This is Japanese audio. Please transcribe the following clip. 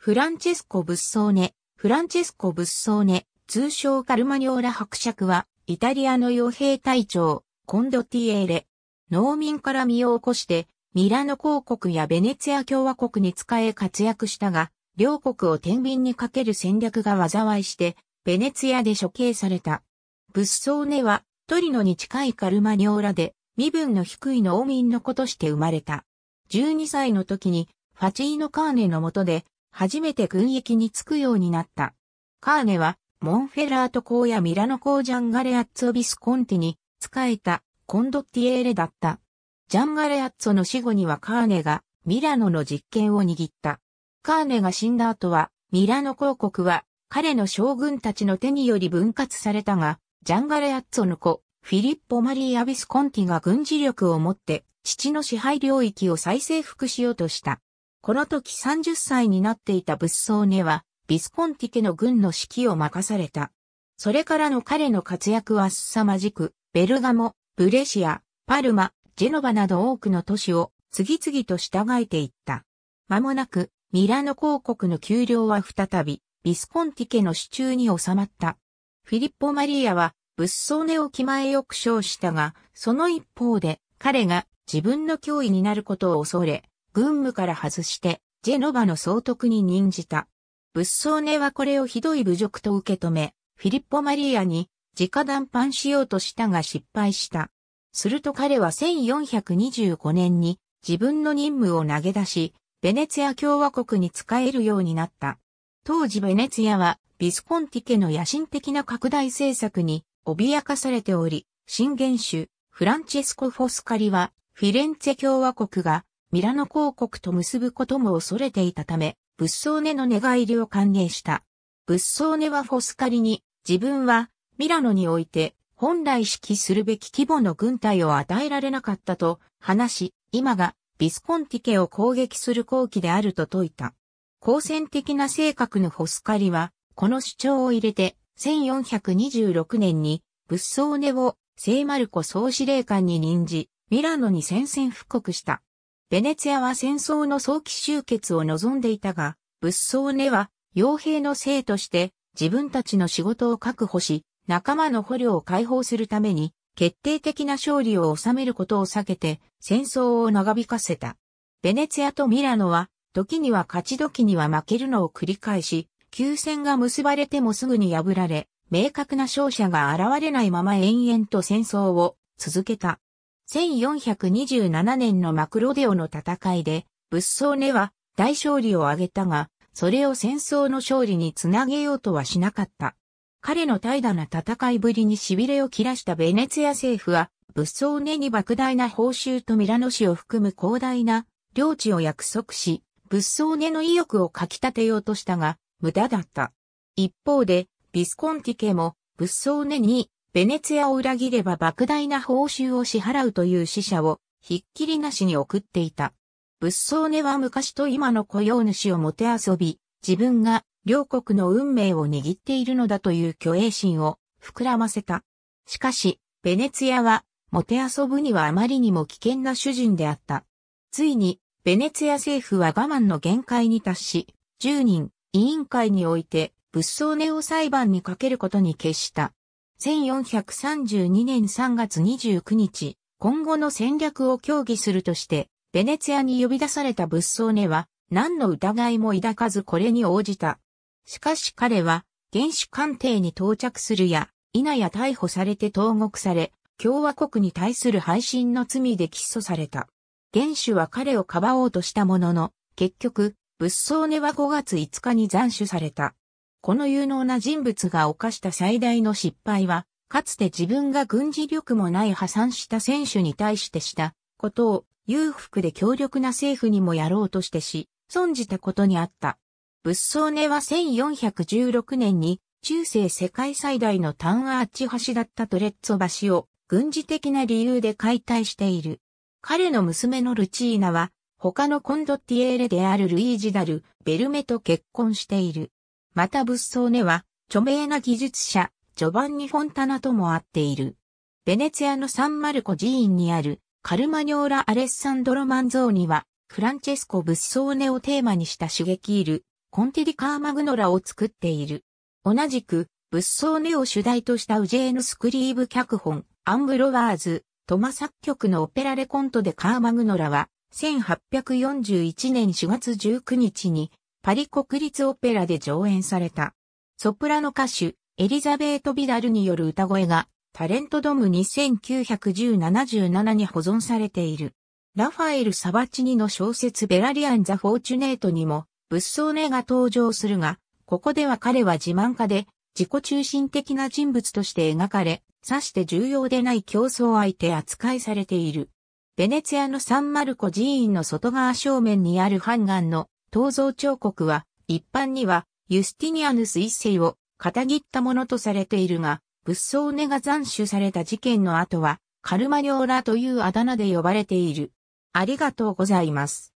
フランチェスコ・ブッソーネ、フランチェスコ・ブッソーネ、通称カルマニョーラ伯爵は、イタリアの傭兵隊長、コンドティエーレ。農民から身を起こして、ミラノ公国やベネツィア共和国に仕え活躍したが、両国を天秤にかける戦略が災いして、ベネツィアで処刑された。ブッソーネは、トリノに近いカルマニョーラで、身分の低い農民の子として生まれた。12歳の時に、ファチーノ・カーネの下で、初めて軍役に就くようになった。カーネは、モンフェラート公やミラノ公ジャンガレアッツォ・ビスコンティに仕えたコンドッティエーレだった。ジャンガレアッツォの死後にはカーネがミラノの実権を握った。カーネが死んだ後は、ミラノ公国は彼の将軍たちの手により分割されたが、ジャンガレアッツォの子、フィリッポ・マリー・アビスコンティが軍事力を持って、父の支配領域を再征服しようとした。この時30歳になっていた仏ッ根は、ビスコンティ家の軍の指揮を任された。それからの彼の活躍は凄まじく、ベルガモ、ブレシア、パルマ、ジェノバなど多くの都市を次々と従えていった。間もなく、ミラノ公国の丘陵は再び、ビスコンティ家の手中に収まった。フィリッポ・マリアは、仏騒根を気前よく称したが、その一方で、彼が自分の脅威になることを恐れ、軍務から外して、ジェノバの総督に任じた。仏相根はこれをひどい侮辱と受け止め、フィリッポ・マリアに直談判しようとしたが失敗した。すると彼は1425年に自分の任務を投げ出し、ベネツィア共和国に仕えるようになった。当時ベネツィアはビスコンティ家の野心的な拡大政策に脅かされており、新元首フランチェスコ・フォスカリはフィレンツェ共和国がミラノ公国と結ぶことも恐れていたため、仏相根の寝返りを歓迎した。仏相根はフォスカリに、自分はミラノにおいて本来指揮するべき規模の軍隊を与えられなかったと話し、今がビスコンティ家を攻撃する好機であると説いた。好戦的な性格のフォスカリは、この主張を入れて、1426年に仏相根を聖マルコ総司令官に任じ、ミラノに宣戦布告した。ベネツィアは戦争の早期終結を望んでいたが、物騒根は、傭兵の生として、自分たちの仕事を確保し、仲間の捕虜を解放するために、決定的な勝利を収めることを避けて、戦争を長引かせた。ベネツィアとミラノは、時には勝ち時には負けるのを繰り返し、休戦が結ばれてもすぐに破られ、明確な勝者が現れないまま延々と戦争を続けた。1427年のマクロデオの戦いで、仏僧根は大勝利を挙げたが、それを戦争の勝利につなげようとはしなかった。彼の怠惰な戦いぶりに痺れを切らしたベネツィア政府は、仏僧根に莫大な報酬とミラノ市を含む広大な領地を約束し、仏僧根の意欲をかき立てようとしたが、無駄だった。一方で、ビスコンティ家も、仏僧根にベネツィアを裏切れば莫大な報酬を支払うという死者を、ひっきりなしに送っていた。物騒根は昔と今の雇用主をもて遊び、自分が両国の運命を握っているのだという虚栄心を膨らませた。しかし、ベネツィアは、もて遊ぶにはあまりにも危険な主人であった。ついに、ベネツィア政府は我慢の限界に達し、10人、委員会において、物騒根を裁判にかけることに決した。1432年3月29日、今後の戦略を協議するとして、ベネツィアに呼び出された仏騒根は、何の疑いも抱かずこれに応じた。しかし彼は、原始官邸に到着するや、否や逮捕されて投獄され、共和国に対する背信の罪で起訴された。原始は彼をかばおうとしたものの、結局、仏騒根は5月5日に斬首された。この有能な人物が犯した最大の失敗は、かつて自分が軍事力もない破産した選手に対してしたことを裕福で強力な政府にもやろうとしてし、損じたことにあった。仏相根は1416年に中世世界最大のタンアーチ橋だったトレッツォ橋を軍事的な理由で解体している。彼の娘のルチーナは他のコンドッティエーレであるルイージダル、ベルメと結婚している。また仏像ねは、著名な技術者、ジョバンニ・フォンタナとも会っている。ベネツィアのサンマルコ寺院にある、カルマニョーラ・アレッサンドロ・マンゾーニは、フランチェスコ・ブッソーネをテーマにした刺激いる、コンテリカーマグノラを作っている。同じく、ブッソーネを主題としたウジェーヌ・スクリーブ脚本、アンブロワーズ、トマ作曲のオペラレコントでカーマグノラは、1841年4月19日にパリ国立オペラで上演された。ソプラノ歌手、エリザベート・ビダルによる歌声が、タレントドム29107に保存されている。ラファエル・サバチニの小説ベラリアン・ザ・フォーチュネートにも、物騒ねが登場するが、ここでは彼は自慢家で、自己中心的な人物として描かれ、さして重要でない競争相手扱いされている。ベネツィアのサンマルコ寺院の外側正面にあるハンガンの東蔵彫刻は、一般には、ユスティニアヌス一世を、片切ったものとされているが、仏像根が斬首された事件の後は、カルマニョーラというあだ名で呼ばれている。ありがとうございます。